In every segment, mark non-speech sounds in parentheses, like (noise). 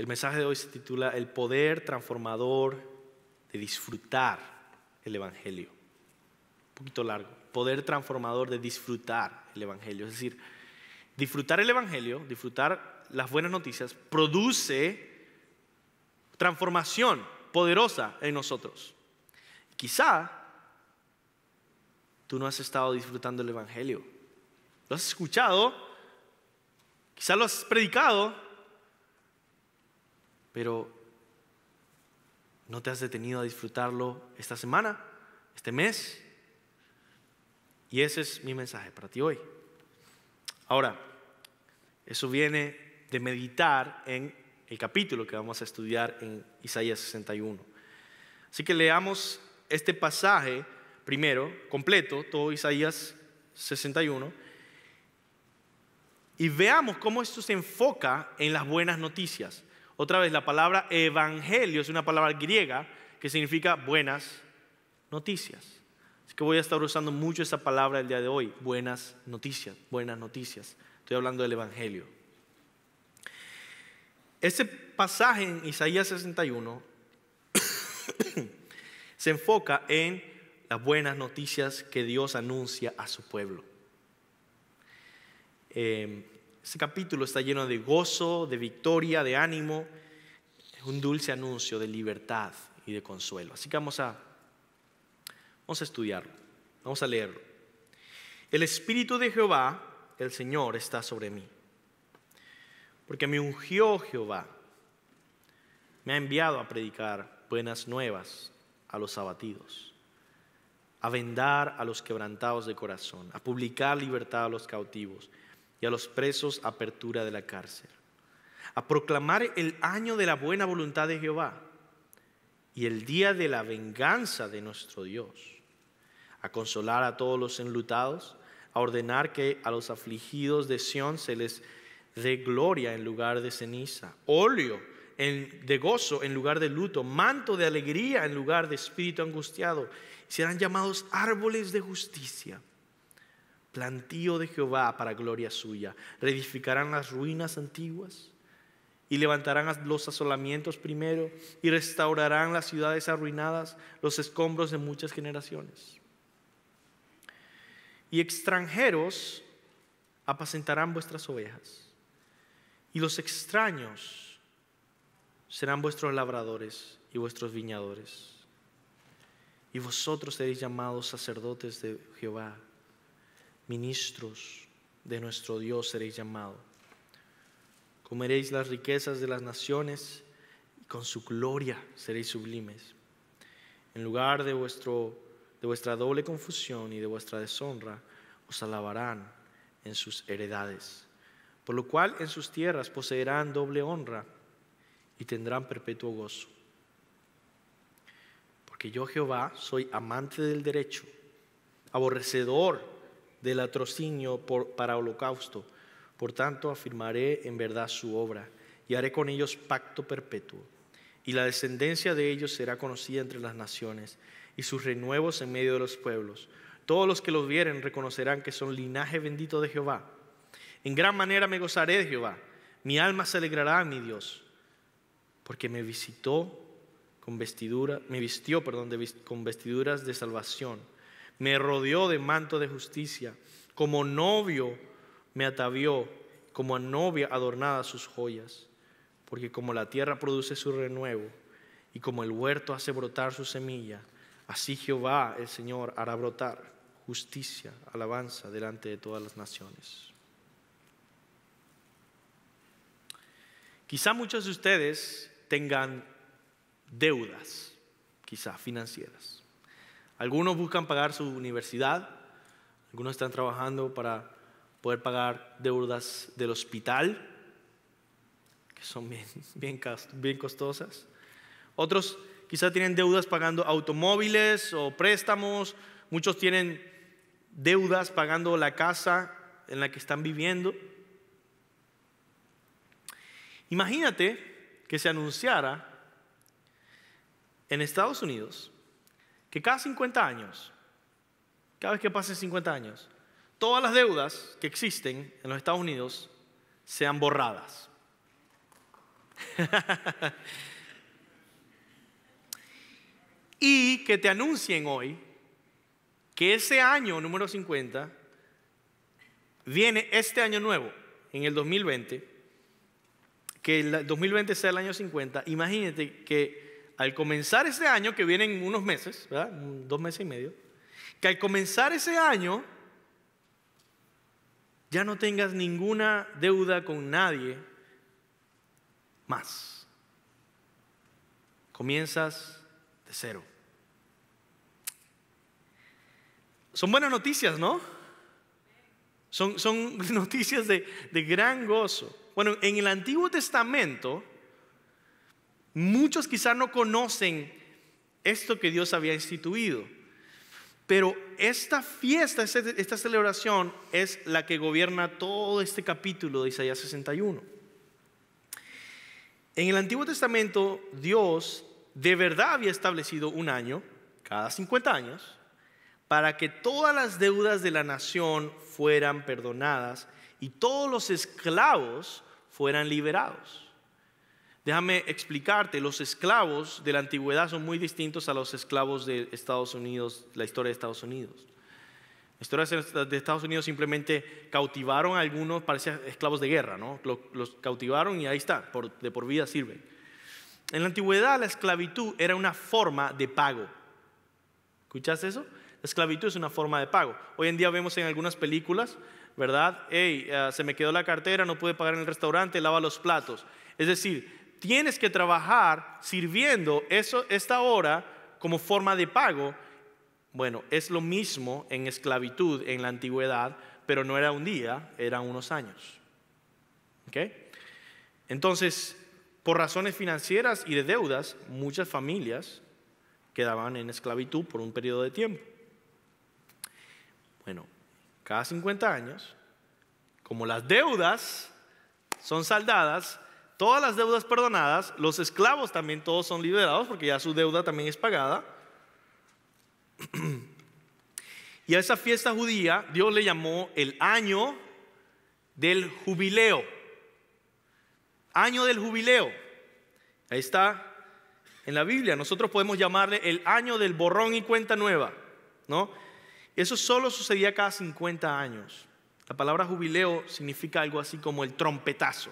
El mensaje de hoy se titula El poder transformador de disfrutar el Evangelio. Un poquito largo. Poder transformador de disfrutar el Evangelio. Es decir, disfrutar el Evangelio, disfrutar las buenas noticias, produce transformación poderosa en nosotros. Quizá tú no has estado disfrutando el Evangelio. Lo has escuchado, quizá lo has predicado, pero ¿no te has detenido a disfrutarlo esta semana, este mes? Y ese es mi mensaje para ti hoy. Ahora, eso viene de meditar en el capítulo que vamos a estudiar en Isaías 61. Así que leamos este pasaje primero, completo, todo Isaías 61, y veamos cómo esto se enfoca en las buenas noticias. Otra vez, la palabra evangelio es una palabra griega que significa buenas noticias. Así que voy a estar usando mucho esa palabra el día de hoy, buenas noticias, buenas noticias. Estoy hablando del evangelio. Ese pasaje en Isaías 61 (coughs) se enfoca en las buenas noticias que Dios anuncia a su pueblo. Eh, este capítulo está lleno de gozo, de victoria, de ánimo. Es un dulce anuncio de libertad y de consuelo. Así que vamos a, vamos a estudiarlo, vamos a leerlo. El Espíritu de Jehová, el Señor, está sobre mí, porque me ungió Jehová, me ha enviado a predicar buenas nuevas a los abatidos, a vendar a los quebrantados de corazón, a publicar libertad a los cautivos y a los presos apertura de la cárcel, a proclamar el año de la buena voluntad de Jehová y el día de la venganza de nuestro Dios, a consolar a todos los enlutados, a ordenar que a los afligidos de Sión se les dé gloria en lugar de ceniza, óleo de gozo en lugar de luto, manto de alegría en lugar de espíritu angustiado, serán llamados árboles de justicia plantío de Jehová para gloria suya. Reedificarán las ruinas antiguas y levantarán los asolamientos primero y restaurarán las ciudades arruinadas, los escombros de muchas generaciones. Y extranjeros apacentarán vuestras ovejas y los extraños serán vuestros labradores y vuestros viñadores. Y vosotros seréis llamados sacerdotes de Jehová ministros de nuestro Dios seréis llamado. Comeréis las riquezas de las naciones y con su gloria seréis sublimes. En lugar de, vuestro, de vuestra doble confusión y de vuestra deshonra, os alabarán en sus heredades. Por lo cual en sus tierras poseerán doble honra y tendrán perpetuo gozo. Porque yo Jehová soy amante del derecho, aborrecedor del latrocinio para holocausto. Por tanto, afirmaré en verdad su obra y haré con ellos pacto perpetuo. Y la descendencia de ellos será conocida entre las naciones y sus renuevos en medio de los pueblos. Todos los que los vieren reconocerán que son linaje bendito de Jehová. En gran manera me gozaré de Jehová. Mi alma se alegrará a mi Dios, porque me visitó con vestidura, me vistió, perdón, con vestiduras de salvación me rodeó de manto de justicia, como novio me atavió, como a novia adornada sus joyas, porque como la tierra produce su renuevo y como el huerto hace brotar su semilla, así Jehová el Señor hará brotar justicia, alabanza delante de todas las naciones. Quizá muchos de ustedes tengan deudas, quizá financieras. Algunos buscan pagar su universidad, algunos están trabajando para poder pagar deudas del hospital, que son bien, (laughs) bien, costosas. Otros quizá tienen deudas pagando automóviles o préstamos, muchos tienen deudas pagando la casa en la que están viviendo. Imagínate que se anunciara en Estados Unidos que cada 50 años, cada vez que pasen 50 años, todas las deudas que existen en los Estados Unidos sean borradas. (laughs) y que te anuncien hoy que ese año número 50 viene este año nuevo, en el 2020, que el 2020 sea el año 50. Imagínate que al comenzar ese año, que vienen unos meses, dos meses y medio, que al comenzar ese año ya no tengas ninguna deuda con nadie más. Comienzas de cero. Son buenas noticias, ¿no? Son, son (laughs) noticias de, de gran gozo. Bueno, en el Antiguo Testamento, Muchos quizás no conocen esto que Dios había instituido, pero esta fiesta, esta celebración es la que gobierna todo este capítulo de Isaías 61. En el Antiguo Testamento Dios de verdad había establecido un año, cada 50 años, para que todas las deudas de la nación fueran perdonadas y todos los esclavos fueran liberados. Déjame explicarte, los esclavos de la antigüedad son muy distintos a los esclavos de Estados Unidos, la historia de Estados Unidos. La historia de Estados Unidos simplemente cautivaron a algunos, parecían esclavos de guerra, ¿no? Los, cautivaron y ahí está, de por vida sirven. En la antigüedad la esclavitud era una forma de pago. ¿Escuchaste eso? La esclavitud es una forma de pago. Hoy en día vemos en algunas películas, ¿verdad? Hey, eh, se me quedó la cartera, no pude pagar en el restaurante, lava los platos. Es decir, tienes que trabajar sirviendo eso, esta hora como forma de pago. Bueno, es lo mismo en esclavitud en la antigüedad, pero no era un día, eran unos años. Entonces, por razones financieras y de deudas, muchas familias quedaban en esclavitud por un periodo de tiempo. Bueno, cada 50 años, como las deudas son saldadas, todas las deudas perdonadas, los esclavos también todos son liberados porque ya su deuda también es pagada. (clears throat) Y a esa fiesta judía Dios le llamó el año del jubileo. Año del jubileo. Ahí está en la Biblia. Nosotros podemos llamarle el año del borrón y cuenta nueva. ¿no? Eso solo sucedía cada 50 años. La palabra jubileo significa algo así como el trompetazo.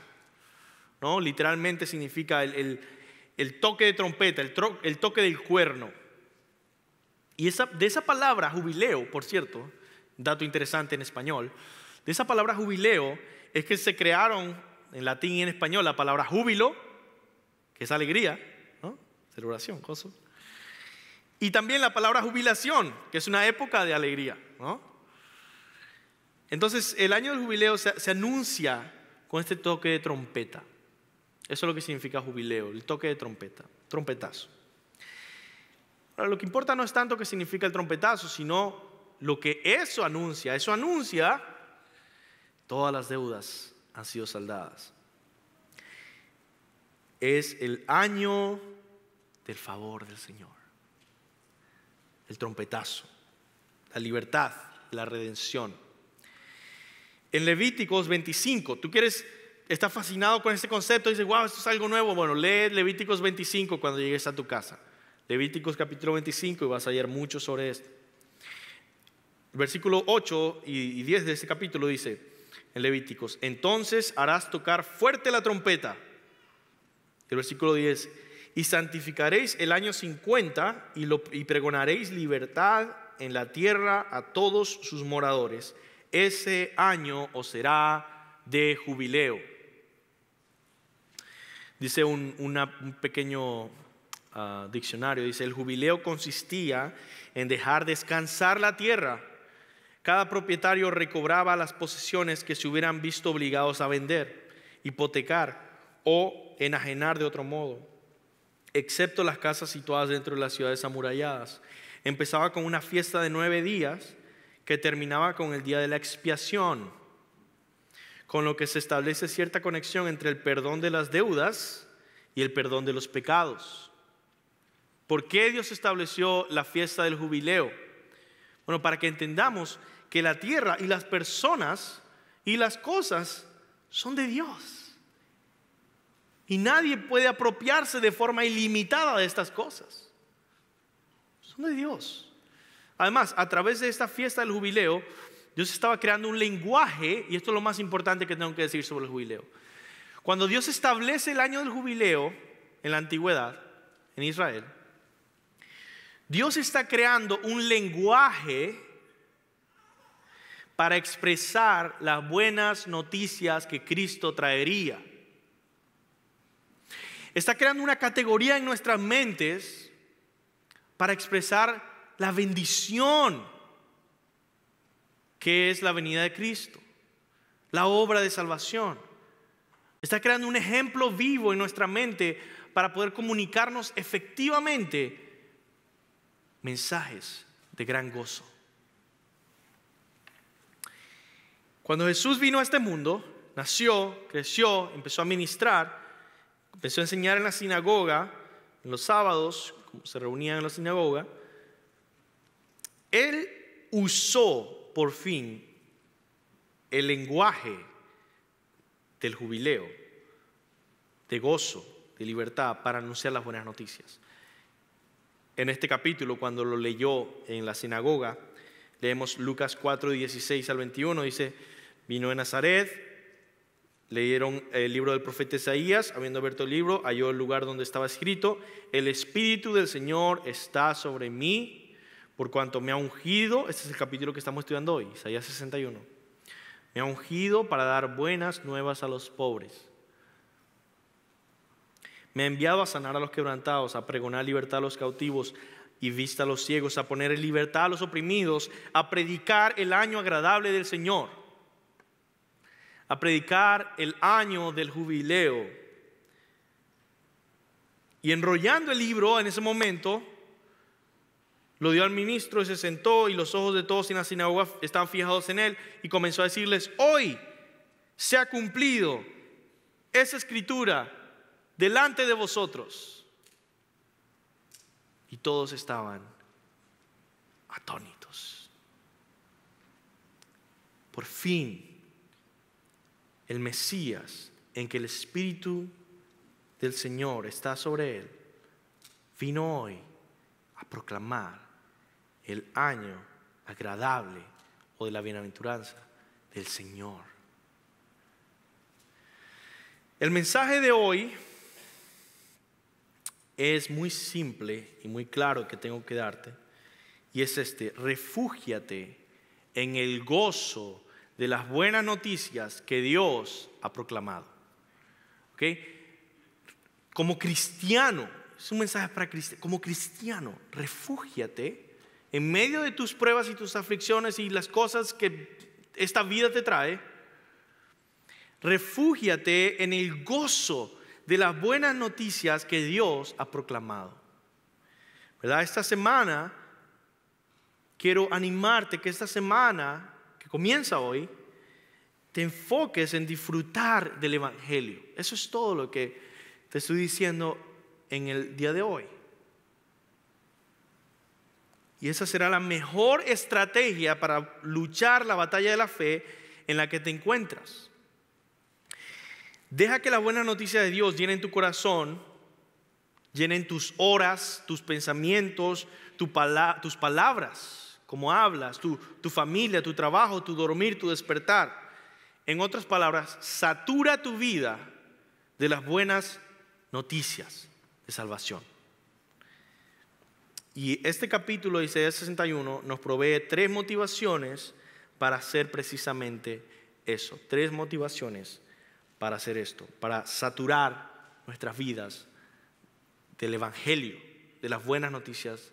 Literalmente significa el, toque de trompeta, el, toque del cuerno. Y de esa palabra, jubileo, por cierto, dato interesante en español, de esa palabra jubileo es que se crearon en latín y en español la palabra júbilo, que es alegría, ¿no? celebración, cosa Y también la palabra jubilación, que es una época de alegría. Entonces, el año del jubileo se anuncia con este toque de trompeta. Eso es lo que significa jubileo, el toque de trompeta, trompetazo. Ahora, lo que importa no es tanto que significa el trompetazo, sino lo que eso anuncia. Eso anuncia todas las deudas han sido saldadas. Es el año del favor del Señor. El trompetazo, la libertad, la redención. En Levíticos 25, tú quieres está fascinado con este concepto, Y dice, wow, esto es algo nuevo. Bueno, lee Levíticos 25 cuando llegues a tu casa. Levíticos capítulo 25 y vas a hallar mucho sobre esto. Versículo 8 y 10 de ese capítulo dice, en Levíticos, entonces harás tocar fuerte la trompeta. El versículo 10, y santificaréis el año 50 y, y pregonaréis libertad en la tierra a todos sus moradores. Ese año os será de jubileo. Dice un, pequeño ah, diccionario, dice, el jubileo consistía en dejar descansar la tierra. Cada propietario recobraba las posesiones que se hubieran visto obligados a vender, hipotecar o enajenar de otro modo, excepto las casas situadas dentro de las ciudades amuralladas. Empezaba con una fiesta de nueve días que terminaba con el día de la expiación con lo que se establece cierta conexión entre el perdón de las deudas y el perdón de los pecados. ¿Por qué Dios estableció la fiesta del jubileo? Bueno, para que entendamos que la tierra y las personas y las cosas son de Dios. Y nadie puede apropiarse de forma ilimitada de estas cosas. Son de Dios. Además, a través de esta fiesta del jubileo, Dios estaba creando un lenguaje, y esto es lo más importante que tengo que decir sobre el jubileo. Cuando Dios establece el año del jubileo en la antigüedad, en Israel, Dios está creando un lenguaje para expresar las buenas noticias que Cristo traería. Está creando una categoría en nuestras mentes para expresar la bendición que es la venida de Cristo, la obra de salvación. Está creando un ejemplo vivo en nuestra mente para poder comunicarnos efectivamente mensajes de gran gozo. Cuando Jesús vino a este mundo, nació, creció, empezó a ministrar, empezó a enseñar en la sinagoga, en los sábados, como se reunían en la sinagoga, él usó por fin el lenguaje del jubileo, de gozo, de libertad, para anunciar las buenas noticias. En este capítulo, cuando lo leyó en la sinagoga, leemos Lucas 4, 16 al 21, dice, vino de Nazaret, leyeron el libro del profeta Isaías, habiendo abierto el libro, halló el lugar donde estaba escrito, el Espíritu del Señor está sobre mí por cuanto me ha ungido, este es el capítulo que estamos estudiando hoy, Isaías 61, me ha ungido para dar buenas nuevas a los pobres. Me ha enviado a sanar a los quebrantados, a pregonar libertad a los cautivos y vista a los ciegos, a poner en libertad a los oprimidos, a predicar el año agradable del Señor, a predicar el año del jubileo. Y enrollando el libro en ese momento, lo dio al ministro y se sentó y los ojos de todos en la sinagoga estaban fijados en él y comenzó a decirles, hoy se ha cumplido esa escritura delante de vosotros. Y todos estaban atónitos. Por fin, el Mesías, en que el Espíritu del Señor está sobre él, vino hoy a proclamar el año agradable o de la bienaventuranza del Señor. El mensaje de hoy es muy simple y muy claro que tengo que darte, y es este, refúgiate en el gozo de las buenas noticias que Dios ha proclamado. Como cristiano, es un mensaje para cristiano, como cristiano, refúgiate en medio de tus pruebas y tus aflicciones y las cosas que esta vida te trae, refúgiate en el gozo de las buenas noticias que Dios ha proclamado. ¿Verdad? Esta semana quiero animarte que esta semana que comienza hoy te enfoques en disfrutar del evangelio. Eso es todo lo que te estoy diciendo en el día de hoy. Y esa será la mejor estrategia para luchar la batalla de la fe en la que te encuentras. Deja que la buena noticia de Dios llene tu corazón, llenen tus horas, tus pensamientos, tus palabras, como hablas, tu familia, tu trabajo, tu dormir, tu despertar. En otras palabras, satura tu vida de las buenas noticias de salvación. Y este capítulo de Isaías 61 nos provee tres motivaciones para hacer precisamente eso. Tres motivaciones para hacer esto, para saturar nuestras vidas del Evangelio, de las buenas noticias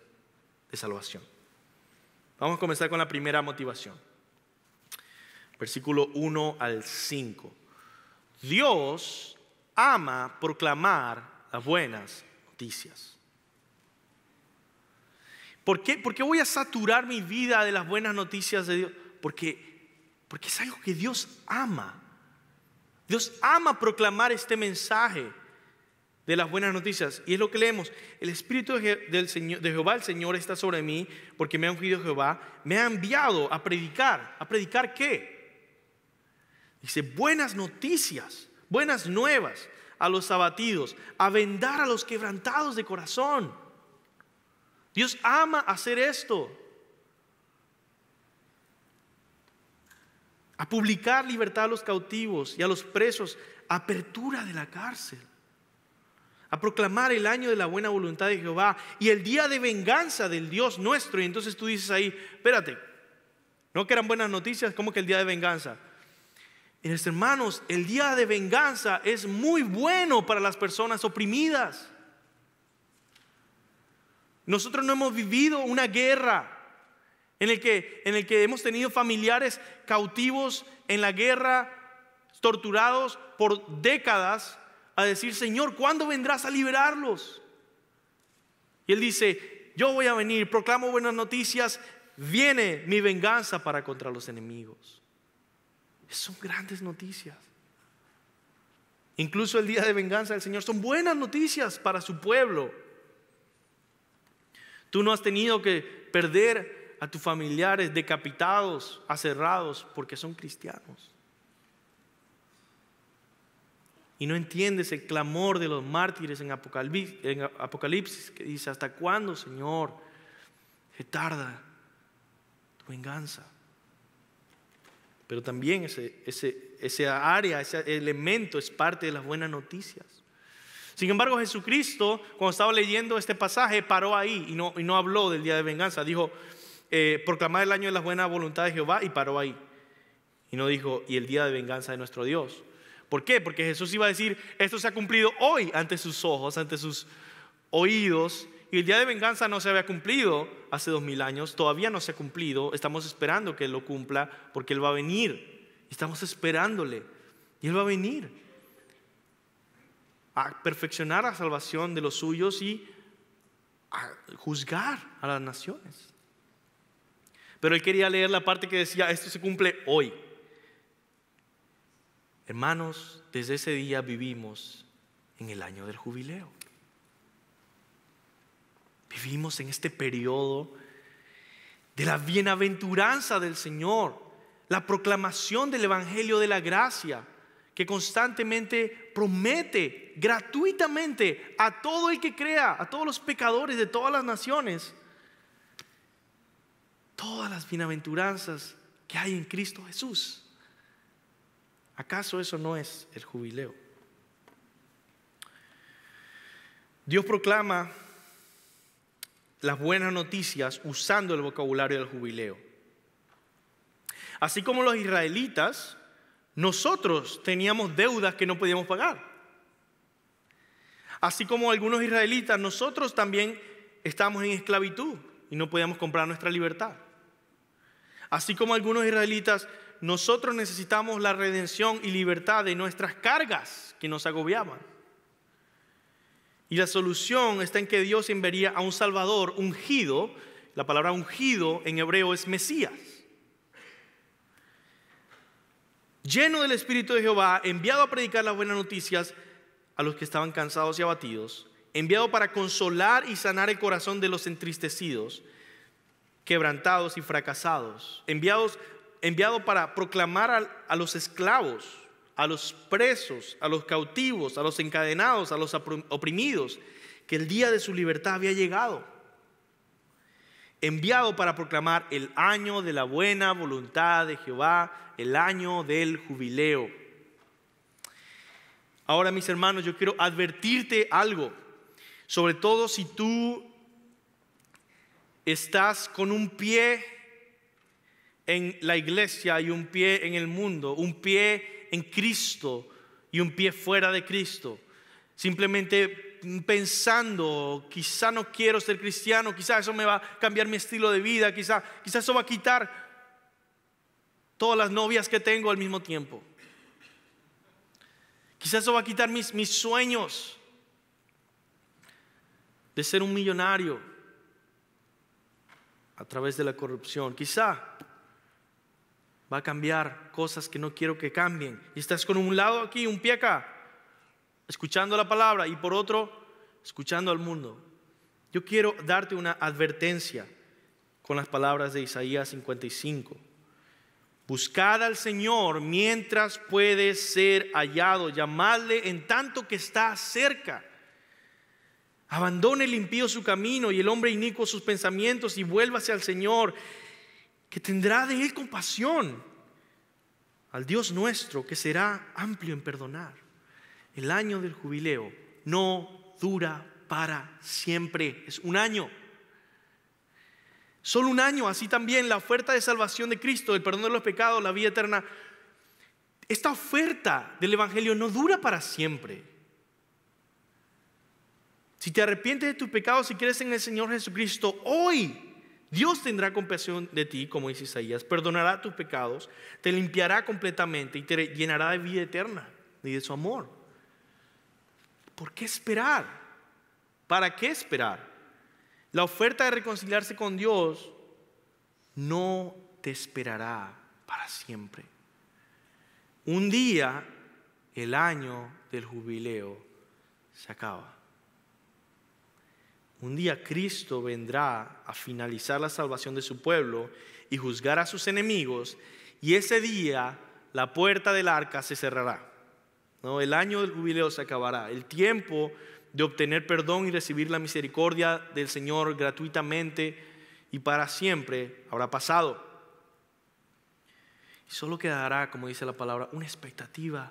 de salvación. Vamos a comenzar con la primera motivación. Versículo 1 al 5. Dios ama proclamar las buenas noticias. ¿Por qué? voy a saturar mi vida de las buenas noticias de Dios? Porque, porque es algo que Dios ama. Dios ama proclamar este mensaje de las buenas noticias. Y es lo que leemos. El Espíritu del Señor, de Jehová, el Señor, está sobre mí porque me ha ungido Jehová. Me ha enviado a predicar. ¿A predicar qué? Dice, buenas noticias, buenas nuevas a los abatidos, a vendar a los quebrantados de corazón Dios ama hacer esto. A publicar libertad a los cautivos y a los presos, apertura de la cárcel. A proclamar el año de la buena voluntad de Jehová y el día de venganza del Dios nuestro. Y entonces tú dices ahí, espérate, ¿no que eran buenas noticias? ¿Cómo que el día de venganza? mis hermanos, el día de venganza es muy bueno para las personas oprimidas. Nosotros no hemos vivido una guerra en el que, en el que hemos tenido familiares cautivos en la guerra, torturados por décadas, a decir, Señor, ¿cuándo vendrás a liberarlos? Y él dice, yo voy a venir, proclamo buenas noticias, viene mi venganza para contra los enemigos. Son grandes noticias. Incluso el día de venganza del Señor son buenas noticias para su pueblo. Tú no has tenido que perder a tus familiares decapitados, aserrados, porque son cristianos. Y no entiendes el clamor de los mártires en Apocalipsis, que dice, ¿hasta cuándo, Señor, se tarda tu venganza? Pero también ese área, ese elemento es parte de las buenas noticias. Sin embargo, Jesucristo, cuando estaba leyendo este pasaje, paró ahí y no, habló del día de venganza. Dijo, eh, proclamar el año de la buena voluntad de Jehová y paró ahí. Y no dijo, y el día de venganza de nuestro Dios. ¿Por qué? Porque Jesús iba a decir, esto se ha cumplido hoy ante sus ojos, ante sus oídos. Y el día de venganza no se había cumplido hace dos mil años, todavía no se ha cumplido. Estamos esperando que Él lo cumpla porque Él va a venir. Estamos esperándole y Él va a venir a perfeccionar la salvación de los suyos y a juzgar a las naciones. Pero él quería leer la parte que decía, esto se cumple hoy. Hermanos, desde ese día vivimos en el año del jubileo. Vivimos en este periodo de la bienaventuranza del Señor, la proclamación del Evangelio de la Gracia que constantemente promete gratuitamente a todo el que crea, a todos los pecadores de todas las naciones, todas las bienaventuranzas que hay en Cristo Jesús. ¿Acaso eso no es el jubileo? Dios proclama las buenas noticias usando el vocabulario del jubileo. Así como los israelitas nosotros teníamos deudas que no podíamos pagar. Así como algunos israelitas, nosotros también estamos en esclavitud y no podíamos comprar nuestra libertad. Así como algunos israelitas, nosotros necesitamos la redención y libertad de nuestras cargas que nos agobiaban. Y la solución está en que Dios enviaría a un Salvador ungido, la palabra ungido en hebreo es Mesías lleno del Espíritu de Jehová, enviado a predicar las buenas noticias a los que estaban cansados y abatidos, enviado para consolar y sanar el corazón de los entristecidos, quebrantados y fracasados, enviado para proclamar a los esclavos, a los presos, a los cautivos, a los encadenados, a los oprimidos, que el día de su libertad había llegado enviado para proclamar el año de la buena voluntad de Jehová, el año del jubileo. Ahora, mis hermanos, yo quiero advertirte algo, sobre todo si tú estás con un pie en la iglesia y un pie en el mundo, un pie en Cristo y un pie fuera de Cristo. Simplemente Mm, pensando, quizá no quiero ser cristiano, quizá eso me va a cambiar mi estilo de vida, quizá, quizá eso va a quitar todas las novias que tengo al mismo tiempo. Quizá eso va a quitar mis, mis sueños de ser un millonario a través de la corrupción. Quizá va a cambiar cosas que no quiero que cambien. Y estás con un lado aquí, un pie acá escuchando la palabra y por otro, escuchando al mundo. Yo quiero darte una advertencia con las palabras de Isaías 55. Buscad al Señor mientras puede ser hallado, llamadle en tanto que está cerca. Abandone el impío su camino y el hombre inicuo sus pensamientos y vuélvase al Señor, que tendrá de él compasión, al Dios nuestro, que será amplio en perdonar el año del jubileo no dura para siempre, es un año. Solo un año, así también la oferta de salvación de Cristo, el perdón de los pecados, la vida eterna, esta oferta del Evangelio no dura para siempre. Si te arrepientes de tus pecados y crees en el Señor Jesucristo, hoy Dios tendrá compasión de ti, como dice Isaías, perdonará tus pecados, te limpiará completamente y te llenará de vida eterna y de su amor. ¿por qué esperar? ¿Para qué esperar? La oferta de reconciliarse con Dios no te esperará para siempre. Un día el año del jubileo se acaba. Un día Cristo vendrá a finalizar la salvación de su pueblo y juzgar a sus enemigos y ese día la puerta del arca se cerrará el año del jubileo se acabará. El tiempo de obtener perdón y recibir la misericordia del Señor gratuitamente y para siempre habrá pasado. Y solo quedará, como dice la palabra, una expectativa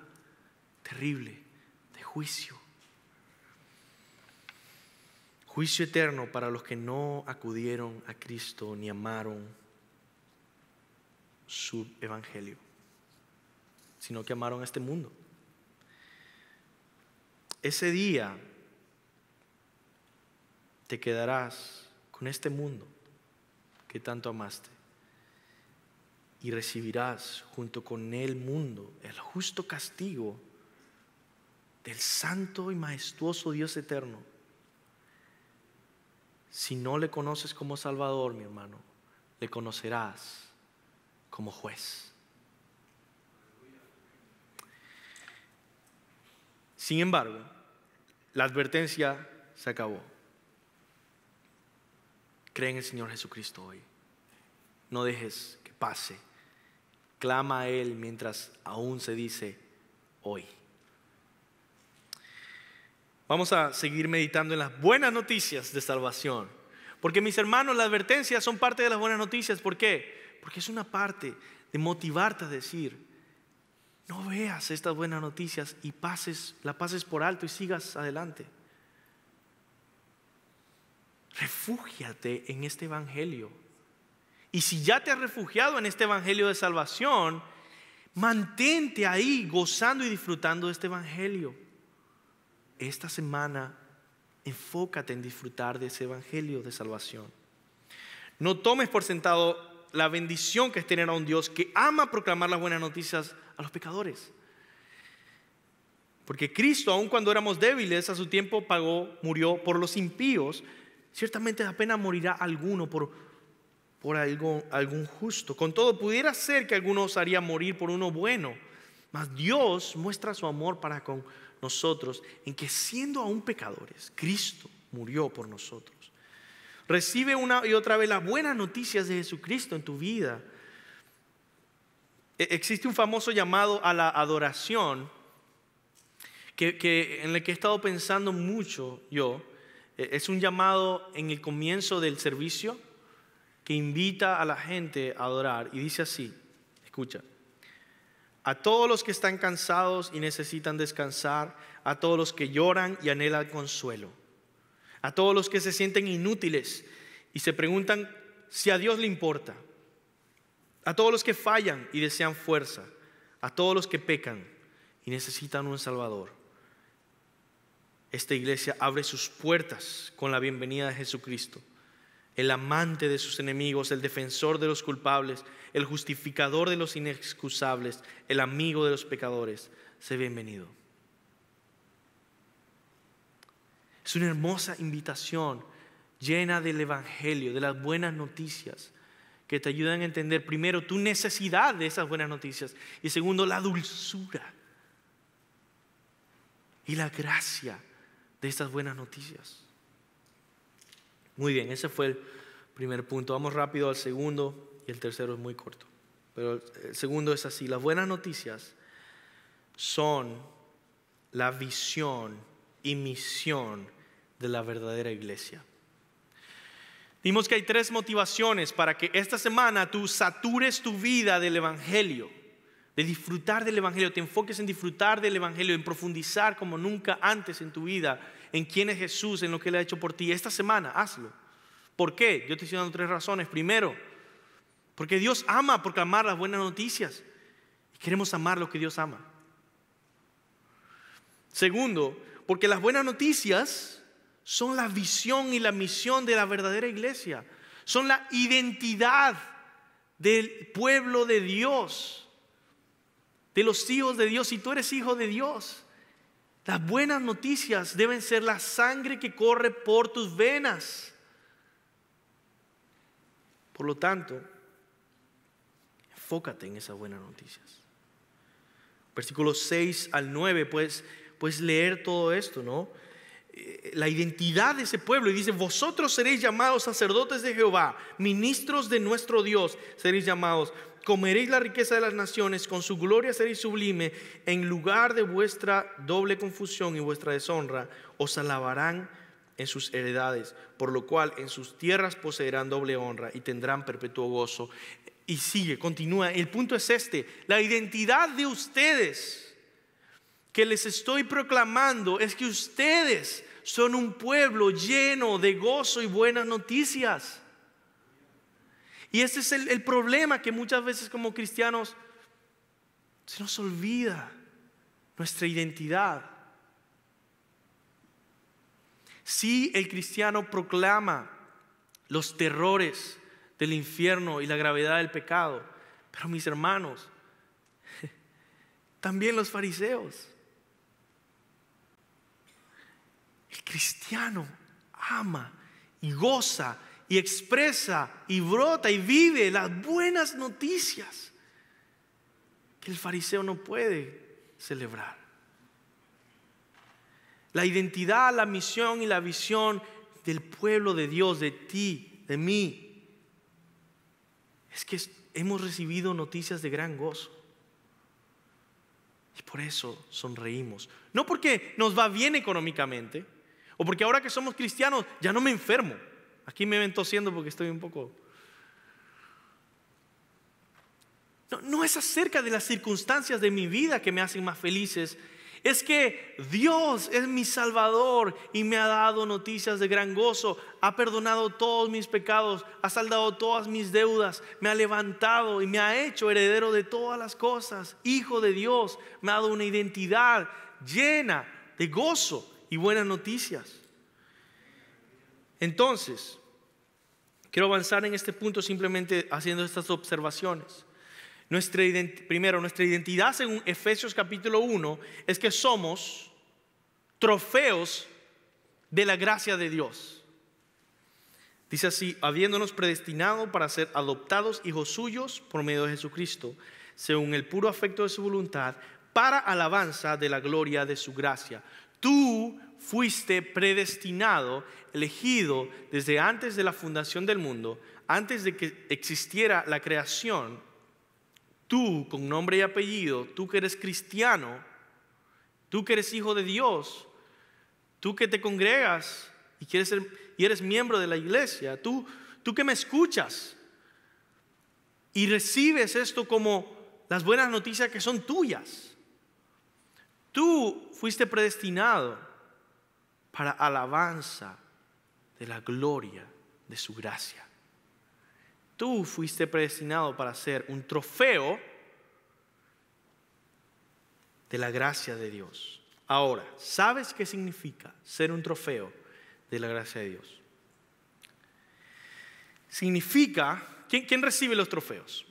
terrible de juicio. Juicio eterno para los que no acudieron a Cristo ni amaron su evangelio, sino que amaron a este mundo ese día te quedarás con este mundo que tanto amaste y recibirás junto con el mundo el justo castigo del santo y majestuoso Dios eterno. Si no le conoces como Salvador, mi hermano, le conocerás como juez. Sin embargo, la advertencia se acabó. Cree en el Señor Jesucristo hoy. No dejes que pase. Clama a Él mientras aún se dice hoy. Vamos a seguir meditando en las buenas noticias de salvación. Porque mis hermanos, las advertencias son parte de las buenas noticias. ¿Por qué? Porque es una parte de motivarte a decir, no veas estas buenas noticias y pases, la pases por alto y sigas adelante. Refúgiate en este evangelio. Y si ya te has refugiado en este evangelio de salvación, mantente ahí gozando y disfrutando de este evangelio. Esta semana enfócate en disfrutar de ese evangelio de salvación. No tomes por sentado la bendición que es tener a un Dios que ama proclamar las buenas noticias a los pecadores. Porque Cristo, aun cuando éramos débiles, a su tiempo pagó, murió por los impíos. Ciertamente apenas morirá alguno por, por algo, algún justo. Con todo, pudiera ser que alguno haría morir por uno bueno. Mas Dios muestra su amor para con nosotros en que siendo aún pecadores, Cristo murió por nosotros. Recibe una y otra vez las buenas noticias de Jesucristo en tu vida. E-, existe un famoso llamado a la adoración que, en el que he estado pensando mucho yo. E-, es un llamado en el comienzo del servicio que invita a la gente a adorar y dice así, escucha, a todos los que están cansados y necesitan descansar, a todos los que lloran y anhelan consuelo a todos los que se sienten inútiles y se preguntan si a Dios le importa, a todos los que fallan y desean fuerza, a todos los que pecan y necesitan un Salvador. Esta iglesia abre sus puertas con la bienvenida de Jesucristo, el amante de sus enemigos, el defensor de los culpables, el justificador de los inexcusables, el amigo de los pecadores. Sé bienvenido. Es una hermosa invitación llena del Evangelio, de las buenas noticias, que te ayudan a entender primero tu necesidad de esas buenas noticias y segundo la dulzura y la gracia de esas buenas noticias. Muy bien, ese fue el primer punto. Vamos rápido al segundo y el tercero es muy corto. Pero el segundo es así, las buenas noticias son la visión y misión de la verdadera iglesia. Dimos que hay tres motivaciones para que esta semana tú satures tu vida del Evangelio, de disfrutar del Evangelio, te enfoques en disfrutar del Evangelio, en profundizar como nunca antes en tu vida, en quién es Jesús, en lo que Él ha hecho por ti. Esta semana hazlo. ¿Por qué? Yo te estoy dando tres razones. Primero, porque Dios ama amar las buenas noticias y queremos amar lo que Dios ama. Segundo, porque las buenas noticias son la visión y la misión de la verdadera iglesia, son la identidad del pueblo de Dios, de los hijos de Dios. Si tú eres hijo de Dios, las buenas noticias deben ser la sangre que corre por tus venas. Por lo tanto, enfócate en esas buenas noticias. Versículos 6 al 9, puedes, puedes leer todo esto, ¿no? Eh, la identidad de ese pueblo y dice, vosotros seréis llamados sacerdotes de Jehová, ministros de nuestro Dios seréis llamados, comeréis la riqueza de las naciones, con su gloria seréis sublime, en lugar de vuestra doble confusión y vuestra deshonra, os alabarán en sus heredades, por lo cual en sus tierras poseerán doble honra y tendrán perpetuo gozo. Y sigue, continúa, el punto es este, la identidad de ustedes que les estoy proclamando es que ustedes son un pueblo lleno de gozo y buenas noticias. Y ese es el, problema que muchas veces como cristianos se nos olvida nuestra identidad. Si el cristiano proclama los terrores del infierno y la gravedad del pecado, pero mis hermanos, (laughs) también los fariseos El cristiano ama y goza y expresa y brota y vive las buenas noticias que el fariseo no puede celebrar. La identidad, la misión y la visión del pueblo de Dios, de ti, de mí, es que hemos recibido noticias de gran gozo. Y por eso sonreímos. No porque nos va bien económicamente, o porque ahora que somos cristianos ya no me enfermo. Aquí me ven tosiendo porque estoy un poco... No, no es acerca de las circunstancias de mi vida que me hacen más felices. Es que Dios es mi Salvador y me ha dado noticias de gran gozo. Ha perdonado todos mis pecados, ha saldado todas mis deudas, me ha levantado y me ha hecho heredero de todas las cosas. Hijo de Dios, me ha dado una identidad llena de gozo y buenas noticias. Entonces, quiero avanzar en este punto simplemente haciendo estas observaciones. Nuestra primero, nuestra identidad según Efesios capítulo 1 es que somos trofeos de la gracia de Dios. Dice así, habiéndonos predestinado para ser adoptados hijos suyos por medio de Jesucristo, según el puro afecto de su voluntad, para alabanza de la gloria de su gracia. Tú fuiste predestinado, elegido desde antes de la fundación del mundo, antes de que existiera la creación. Tú, con nombre y apellido, tú que eres cristiano, tú que eres hijo de Dios, tú que te congregas y, quieres y eres miembro de la iglesia, tú, tú que me escuchas y recibes esto como las buenas noticias que son tuyas. Tú fuiste predestinado para alabanza de la gloria de su gracia. Tú fuiste predestinado para ser un trofeo de la gracia de Dios. Ahora, ¿sabes qué significa ser un trofeo de la gracia de Dios? Significa, ¿quién, quién recibe los trofeos?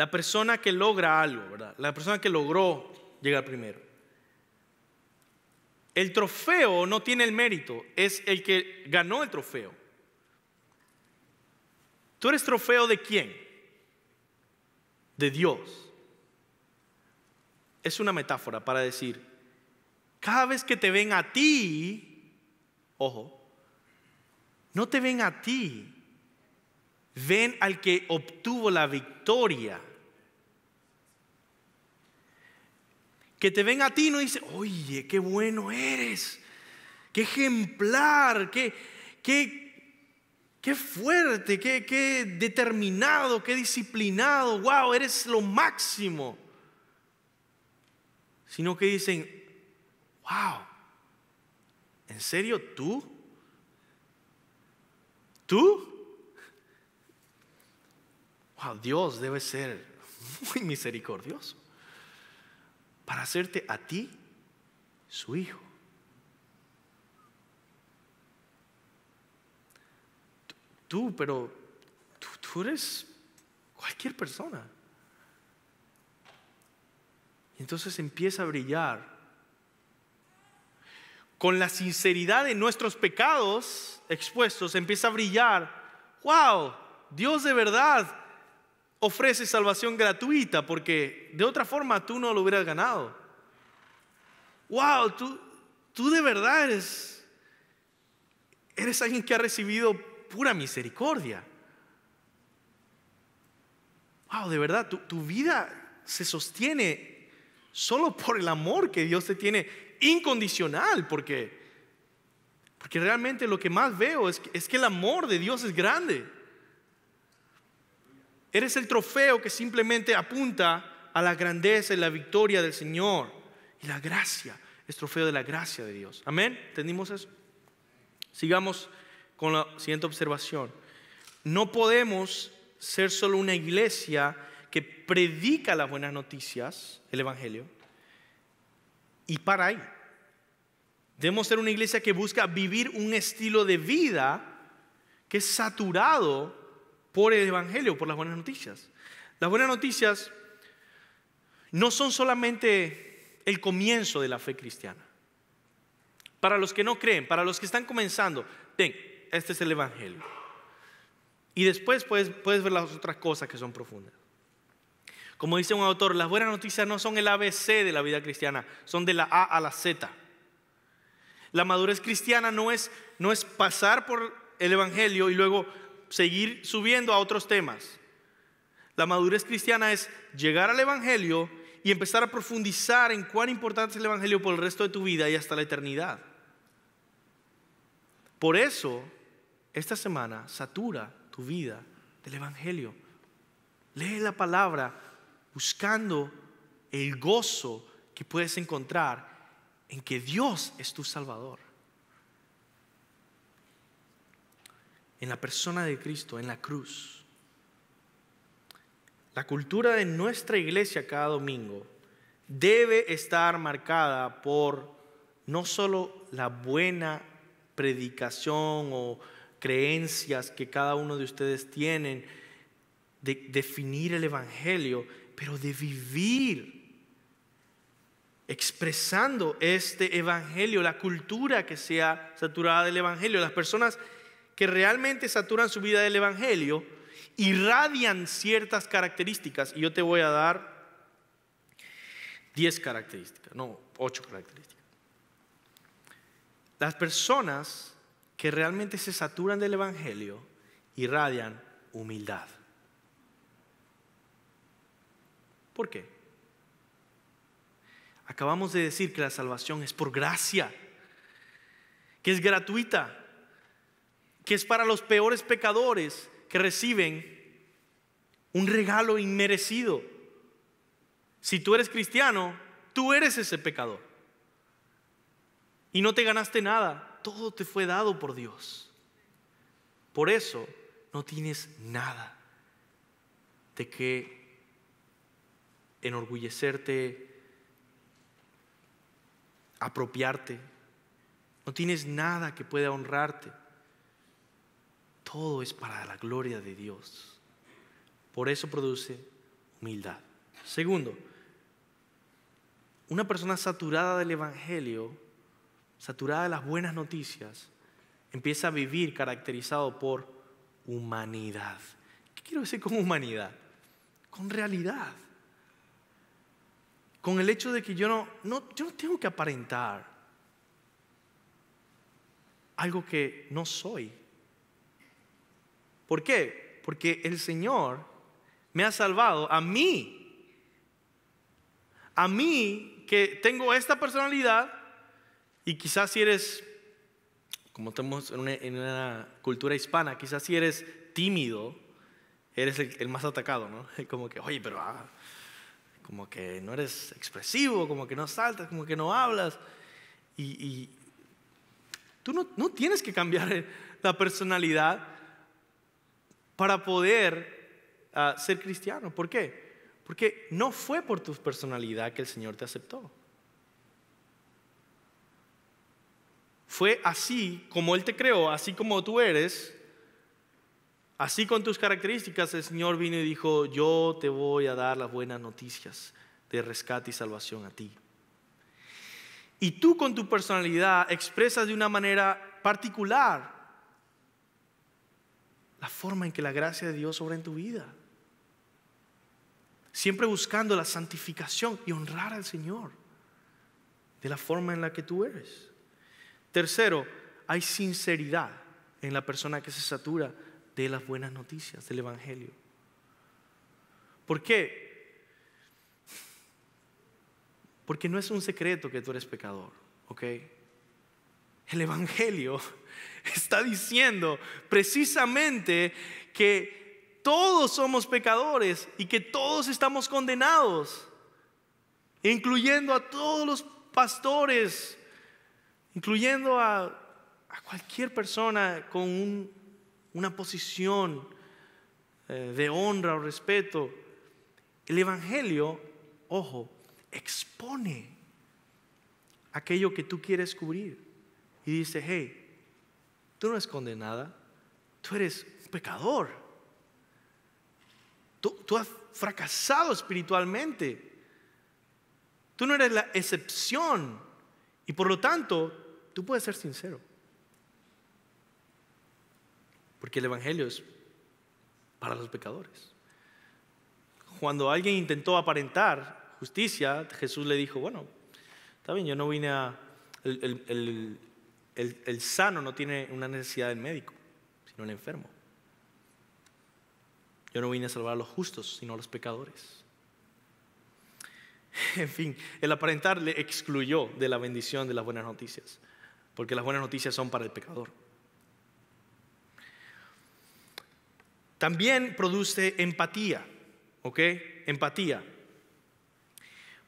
La persona que logra algo, ¿verdad? La persona que logró llegar primero. El trofeo no tiene el mérito, es el que ganó el trofeo. ¿Tú eres trofeo de quién? De Dios. Es una metáfora para decir, cada vez que te ven a ti, ojo, no te ven a ti, ven al que obtuvo la victoria que te ven a ti no dice oye, qué bueno eres, qué ejemplar, qué, qué, qué fuerte, qué, qué determinado, qué disciplinado, wow, eres lo máximo. Sino que dicen, wow, ¿en serio tú? ¿Tú? Wow, Dios debe ser muy misericordioso para hacerte a ti su hijo. Tú, pero tú, eres cualquier persona. Y entonces empieza a brillar. Con la sinceridad de nuestros pecados expuestos, empieza a brillar. ¡Wow! Dios de verdad ofrece salvación gratuita, porque de otra forma tú no lo hubieras ganado. Wow, tú, tú de verdad eres, eres alguien que ha recibido pura misericordia. Wow, de verdad, tu, vida se sostiene solo por el amor que Dios te tiene incondicional, porque, porque realmente lo que más veo es, es que el amor de Dios es grande. Eres el trofeo que simplemente apunta a la grandeza y la victoria del Señor. Y la gracia es trofeo de la gracia de Dios. Amén. ¿Entendimos eso? Sigamos con la siguiente observación. No podemos ser solo una iglesia que predica las buenas noticias, el Evangelio, y para ahí. Debemos ser una iglesia que busca vivir un estilo de vida que es saturado por el Evangelio, por las buenas noticias. Las buenas noticias no son solamente el comienzo de la fe cristiana. Para los que no creen, para los que están comenzando, ven, este es el Evangelio. Y después puedes, puedes ver las otras cosas que son profundas. Como dice un autor, las buenas noticias no son el ABC de la vida cristiana, son de la A a la Z. La madurez cristiana no es, no es pasar por el Evangelio y luego seguir subiendo a otros temas. La madurez cristiana es llegar al Evangelio y empezar a profundizar en cuán importante es el Evangelio por el resto de tu vida y hasta la eternidad. Por eso, esta semana satura tu vida del Evangelio. Lee la palabra buscando el gozo que puedes encontrar en que Dios es tu Salvador. en la persona de Cristo, en la cruz. La cultura de nuestra iglesia cada domingo debe estar marcada por no solo la buena predicación o creencias que cada uno de ustedes tienen, de definir el Evangelio, pero de vivir expresando este Evangelio, la cultura que sea saturada del Evangelio, las personas que realmente saturan su vida del Evangelio irradian ciertas características. Y yo te voy a dar 10 características, no, 8 características. Las personas que realmente se saturan del Evangelio irradian humildad. ¿Por qué? Acabamos de decir que la salvación es por gracia, que es gratuita que es para los peores pecadores que reciben un regalo inmerecido. Si tú eres cristiano, tú eres ese pecador. Y no te ganaste nada, todo te fue dado por Dios. Por eso no tienes nada de que enorgullecerte, apropiarte. No tienes nada que pueda honrarte. Todo es para la gloria de Dios. Por eso produce humildad. Segundo, una persona saturada del Evangelio, saturada de las buenas noticias, empieza a vivir caracterizado por humanidad. ¿Qué quiero decir con humanidad? Con realidad. Con el hecho de que yo no, no, yo no tengo que aparentar algo que no soy. ¿Por qué? Porque el Señor me ha salvado a mí. A mí que tengo esta personalidad y quizás si eres, como estamos en una, cultura hispana, quizás si eres tímido, eres el, más atacado, ¿no? (laughs) Como que, oye, pero ah, como que no eres expresivo, como que no saltas, como que no hablas. Y, y tú no, no, tienes que cambiar (laughs) la personalidad para poder ah, ser cristiano. ¿Por qué? Porque no fue por tu personalidad que el Señor te aceptó. Fue así como Él te creó, así como tú eres, así con tus características, el Señor vino y dijo, yo te voy a dar las buenas noticias de rescate y salvación a ti. Y tú con tu personalidad expresas de una manera particular la forma en que la gracia de Dios obra en tu vida. Siempre buscando la santificación y honrar al Señor de la forma en la que tú eres. Tercero, hay sinceridad en la persona que se satura de las buenas noticias del Evangelio. ¿Por qué? Porque no es un secreto que tú eres pecador, ¿ok? El Evangelio (laughs) está diciendo precisamente que todos somos pecadores y que todos estamos condenados, incluyendo a todos los pastores, incluyendo a, cualquier persona con una posición eh, de honra o respeto. El Evangelio, ojo, expone aquello que tú quieres cubrir y dice, hey, Tú no eres condenada. Tú eres un pecador. Tú, has fracasado espiritualmente. Tú no eres la excepción. Y por lo tanto, tú puedes ser sincero. Porque el Evangelio es para los pecadores. Cuando alguien intentó aparentar justicia, Jesús le dijo, bueno, está bien, yo no vine a... el, el, sano no tiene una necesidad del médico, sino el enfermo. Yo no vine a salvar a los justos, sino a los pecadores. (laughs) En fin, el aparentar le excluyó de la bendición de las buenas noticias, porque las buenas noticias son para el pecador. También produce empatía, ¿ok? Empatía.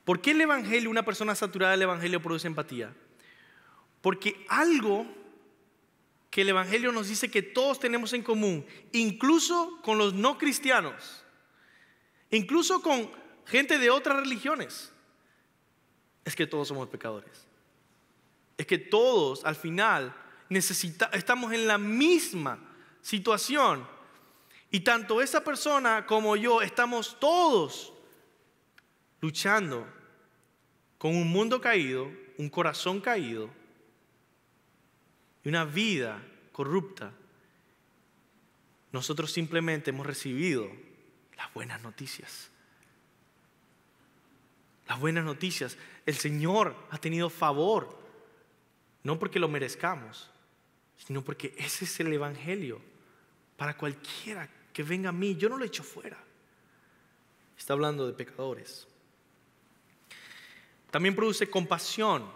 ¿Por qué el Evangelio, una persona saturada del Evangelio produce empatía? Porque algo que el Evangelio nos dice que todos tenemos en común, incluso con los no cristianos, incluso con gente de otras religiones, es que todos somos pecadores. Es que todos al final estamos en la misma situación. Y tanto esa persona como yo estamos todos luchando con un mundo caído, un corazón caído, y una vida corrupta, nosotros simplemente hemos recibido las buenas noticias. Las buenas noticias. El Señor ha tenido favor, no porque lo merezcamos, sino porque ese es el Evangelio. Para cualquiera que venga a mí, yo no lo echo fuera. Está hablando de pecadores. También produce compasión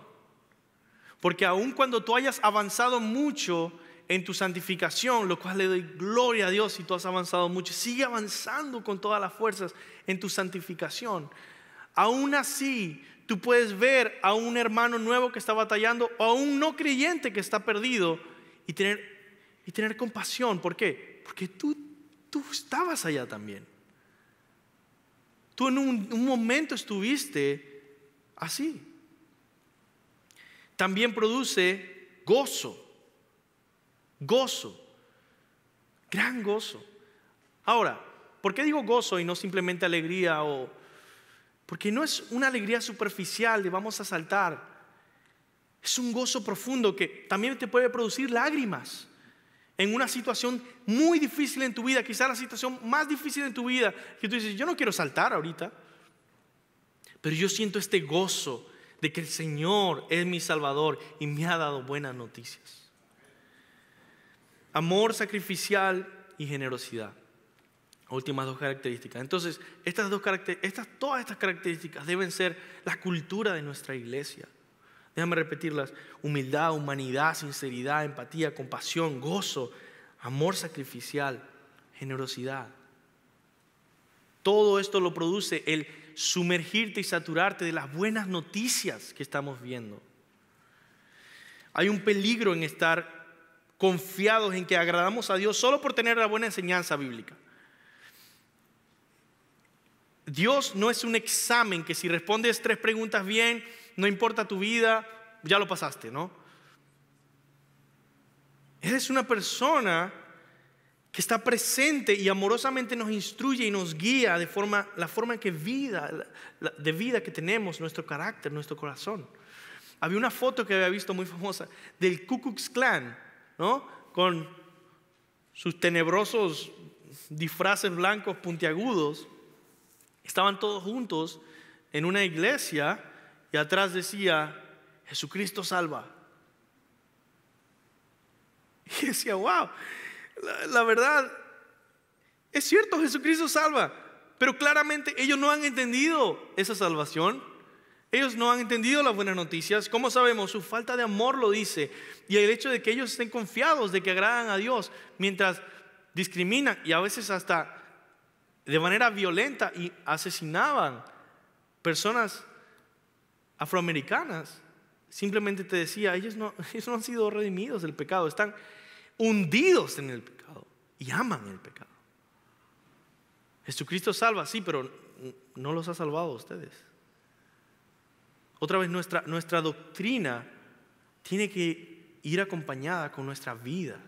porque aun cuando tú hayas avanzado mucho en tu santificación, lo cual le doy gloria a Dios si tú has avanzado mucho, sigue avanzando con todas las fuerzas en tu santificación. Aún así, tú puedes ver a un hermano nuevo que está batallando o a un no creyente que está perdido y tener, y tener compasión. ¿Por qué? Porque tú, tú estabas allá también. Tú en un momento estuviste así también produce gozo, gozo, gran gozo. Ahora, ¿por qué digo gozo y no simplemente alegría o... Porque no es una alegría superficial de vamos a saltar. Es un gozo profundo que también te puede producir lágrimas en una situación muy difícil en tu vida, quizás la situación más difícil en tu vida, que tú dices, yo no quiero saltar ahorita, pero yo siento este gozo de que el Señor es mi Salvador y me ha dado buenas noticias. Amor sacrificial y generosidad. Últimas dos características. Entonces, estas dos estas, todas estas características deben ser la cultura de nuestra iglesia. Déjame repetirlas. Humildad, humanidad, sinceridad, empatía, compasión, gozo, amor sacrificial, generosidad. Todo esto lo produce el sumergirte y saturarte de las buenas noticias que estamos viendo. Hay un peligro en estar confiados en que agradamos a Dios solo por tener la buena enseñanza bíblica. Dios no es un examen que si respondes tres preguntas bien, no importa tu vida, ya lo pasaste, ¿no? Eres una persona que está presente y amorosamente nos instruye y nos guía de forma, la forma en que vida, de vida que tenemos, nuestro carácter, nuestro corazón. Había una foto que había visto muy famosa del Ku Klux Klan, ¿no? Con sus tenebrosos disfraces blancos puntiagudos. Estaban todos juntos en una iglesia y atrás decía, Jesucristo salva. (laughs) Y decía, wow, la, verdad, es cierto, Jesucristo salva, pero claramente ellos no han entendido esa salvación. Ellos no han entendido las buenas noticias. ¿Cómo sabemos? Su falta de amor lo dice. Y el hecho de que ellos estén confiados de que agradan a Dios mientras discriminan y a veces hasta de manera violenta y asesinaban personas afroamericanas. Simplemente te decía, ellos no, (laughs) ellos no han sido redimidos del pecado, están hundidos en el pecado y aman el pecado. Jesucristo salva, sí, pero no los ha salvado a ustedes. Otra vez, nuestra, nuestra doctrina tiene que ir acompañada con nuestra vida.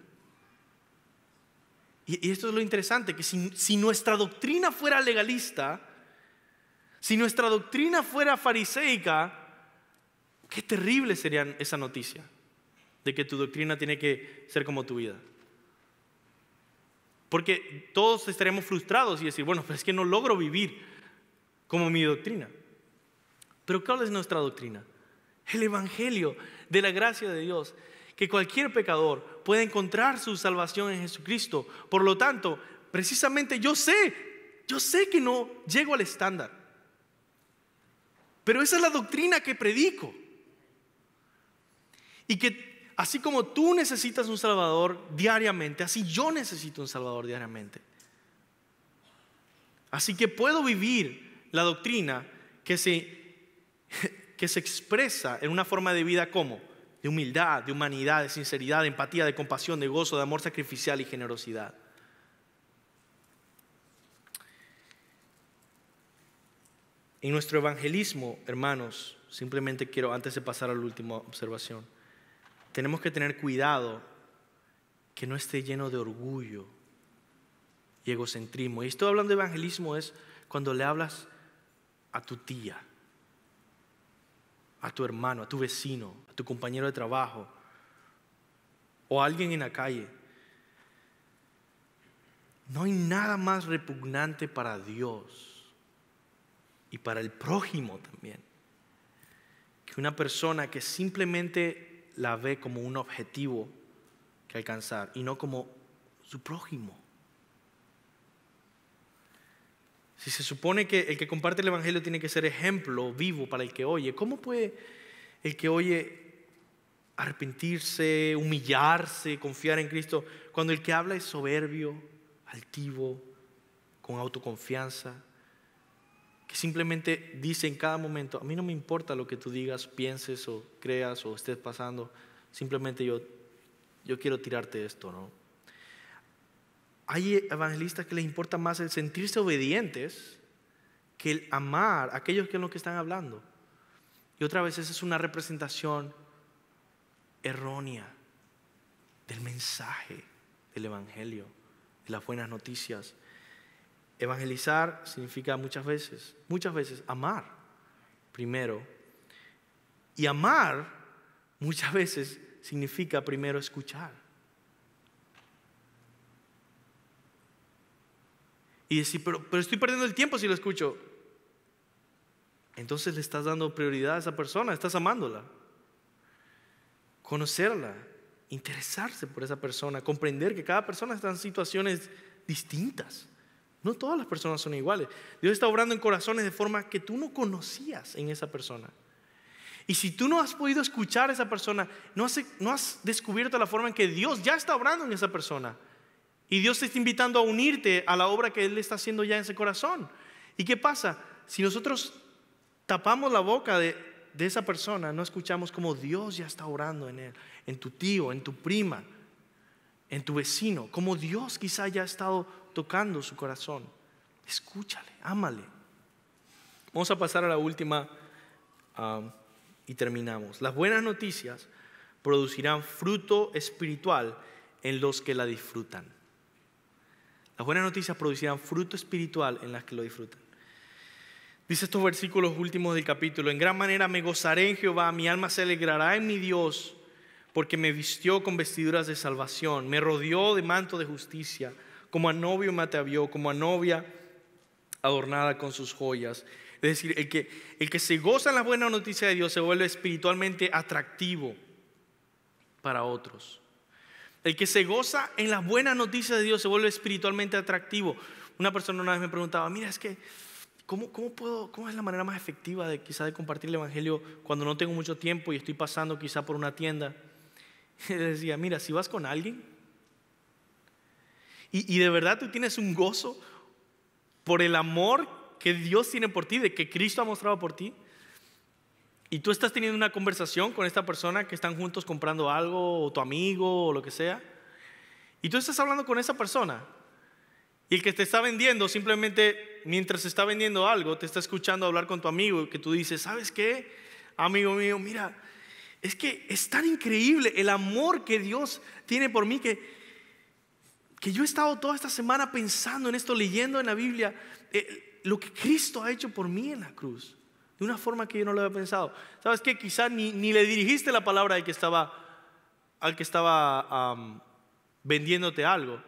Y, esto es lo interesante, que si, si, nuestra doctrina fuera legalista, si nuestra doctrina fuera fariseica, qué terrible sería esa noticia de que tu doctrina tiene que ser como tu vida. Porque todos estaremos frustrados y decir, bueno, pero es que no logro vivir como mi doctrina. Pero ¿cuál es nuestra doctrina? El Evangelio de la gracia de Dios, que cualquier pecador puede encontrar su salvación en Jesucristo. Por lo tanto, precisamente yo sé, yo sé que no llego al estándar. Pero esa es la doctrina que predico. Y que Así como tú necesitas un Salvador diariamente, así yo necesito un Salvador diariamente. Así que puedo vivir la doctrina que se, que se expresa en una forma de vida como de humildad, de humanidad, de sinceridad, de empatía, de compasión, de gozo, de amor sacrificial y generosidad. En nuestro evangelismo, hermanos, simplemente quiero, antes de pasar a la última observación, tenemos que tener cuidado que no esté lleno de orgullo y egocentrismo. Y esto hablando de evangelismo es cuando le hablas a tu tía, a tu hermano, a tu vecino, a tu compañero de trabajo o a alguien en la calle. No hay nada más repugnante para Dios y para el prójimo también que una persona que simplemente la ve como un objetivo que alcanzar y no como su prójimo. Si se supone que el que comparte el Evangelio tiene que ser ejemplo vivo para el que oye, ¿cómo puede el que oye arrepentirse, humillarse, confiar en Cristo, cuando el que habla es soberbio, altivo, con autoconfianza? que simplemente dice en cada momento, a mí no me importa lo que tú digas, pienses o creas o estés pasando, simplemente yo, quiero tirarte esto, ¿no? Hay evangelistas que les importa más el sentirse obedientes que el amar a aquellos que son lo que están hablando. Y otra vez esa es una representación errónea del mensaje del Evangelio, de las buenas noticias. Evangelizar significa muchas veces, muchas veces amar primero. Y amar muchas veces significa primero escuchar. Y decir, pero, pero estoy perdiendo el tiempo si lo escucho. Entonces le estás dando prioridad a esa persona, estás amándola. Conocerla, interesarse por esa persona, comprender que cada persona está en situaciones distintas no todas las personas son iguales. Dios está obrando en corazones de forma que tú no conocías en esa persona. Y si tú no has podido escuchar a esa persona, no has, descubierto la forma en que Dios ya está obrando en esa persona. Y Dios te está invitando a unirte a la obra que Él está haciendo ya en ese corazón. ¿Y qué pasa? Si nosotros tapamos la boca de, esa persona, no escuchamos cómo Dios ya está orando en él, en tu tío, en tu prima, en tu vecino, cómo Dios quizá ya ha estado tocando su corazón. Escúchale, ámale. Vamos a pasar a la última y terminamos. Las buenas noticias producirán fruto espiritual en los que la disfrutan. Las buenas noticias producirán fruto espiritual en las que lo disfrutan. Dice estos versículos últimos del capítulo, en gran manera me gozaré en Jehová, mi alma se alegrará en mi Dios, porque me vistió con vestiduras de salvación, me rodeó de manto de justicia como a novio me como a novia adornada con sus joyas. Es decir, el que, el que se goza en las buenas noticias de Dios se vuelve espiritualmente atractivo para otros. El que se goza en las buenas noticias de Dios se vuelve espiritualmente atractivo. Una persona una vez me preguntaba, mira, es que, ¿cómo, puedo, cómo es la manera más efectiva de quizá de compartir el Evangelio cuando no tengo mucho tiempo y estoy pasando quizá por una tienda? (laughs) Y decía, mira, si vas con alguien, y, de verdad tú tienes un gozo por el amor que Dios tiene por ti, de que Cristo ha mostrado por ti. Y tú estás teniendo una conversación con esta persona que están juntos comprando algo, o tu amigo, o lo que sea. Y tú estás hablando con esa persona. Y el que te está vendiendo, simplemente mientras está vendiendo algo, te está escuchando hablar con tu amigo, que tú dices, ¿sabes qué? Amigo mío, mira, es que es tan increíble el amor que Dios tiene por mí que que yo he estado toda esta semana pensando en esto, leyendo en la Biblia, eh, lo que Cristo ha hecho por mí en la cruz, de una forma que yo no lo había pensado. ¿Sabes qué? Quizá ni, ni le dirigiste la palabra al que estaba, al que estaba vendiéndote algo,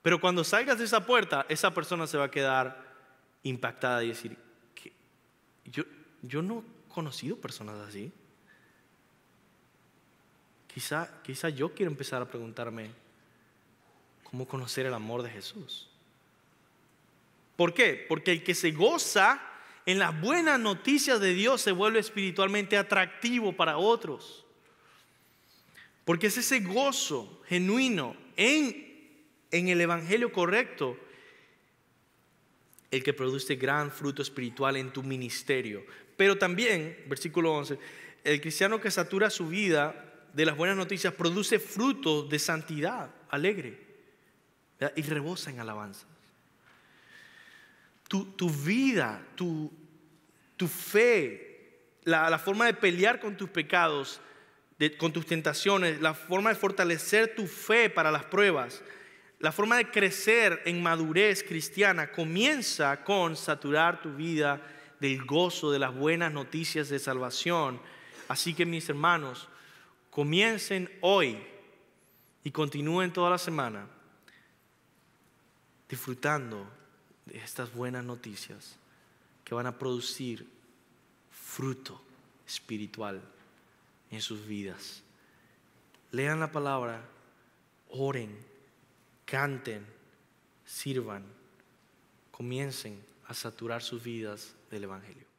pero cuando salgas de esa puerta, esa persona se va a quedar impactada y decir, que Yo, yo no he conocido personas así. Quizá, quizá yo quiero empezar a preguntarme, ¿Cómo conocer el amor de Jesús? ¿Por qué? Porque el que se goza en las buenas noticias de Dios se vuelve espiritualmente atractivo para otros. Porque es ese gozo genuino en, en el Evangelio correcto el que produce gran fruto espiritual en tu ministerio. Pero también, versículo 11, el cristiano que satura su vida de las buenas noticias produce fruto de santidad alegre y rebosa en alabanza. Tu, vida, tu, fe, la, forma de pelear con tus pecados, con tus tentaciones, la forma de fortalecer tu fe para las pruebas, la forma de crecer en madurez cristiana comienza con saturar tu vida del gozo de las buenas noticias de salvación. Así que mis hermanos, comiencen hoy y continúen toda la semana disfrutando de estas buenas noticias que van a producir fruto espiritual en sus vidas. Lean la palabra, oren, canten, sirvan, comiencen a saturar sus vidas del Evangelio.